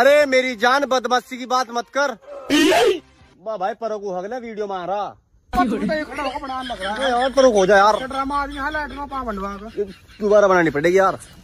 अरे मेरी जान बदमाशी की बात मत कर वाह भाई पर को हगले वीडियो मारा और तो परो हो जाए यार दोबारा बनानी पड़ेगी यार